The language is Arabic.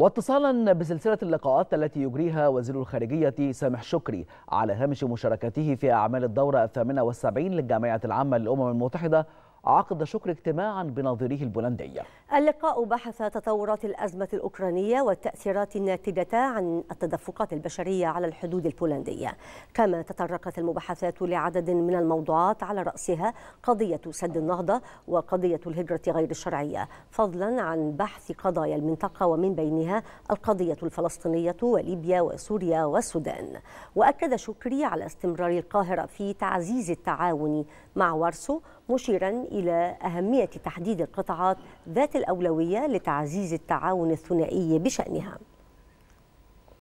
واتصالا بسلسلة اللقاءات التي يجريها وزير الخارجية سامح شكري على هامش مشاركته في أعمال الدورة الثامنة والسبعين للجامعة العامة للأمم المتحدة عقد شكر اجتماعا بنظيره البولندي اللقاء بحث تطورات الأزمة الأوكرانية والتأثيرات الناتجة عن التدفقات البشرية على الحدود البولندية كما تطرقت المباحثات لعدد من الموضوعات على رأسها قضية سد النهضة وقضية الهجرة غير الشرعية فضلا عن بحث قضايا المنطقة ومن بينها القضية الفلسطينية وليبيا وسوريا والسودان وأكد شكري على استمرار القاهرة في تعزيز التعاون مع وارسو مشيرا إلى أهمية تحديد القطاعات ذات الأولوية لتعزيز التعاون الثنائي بشأنها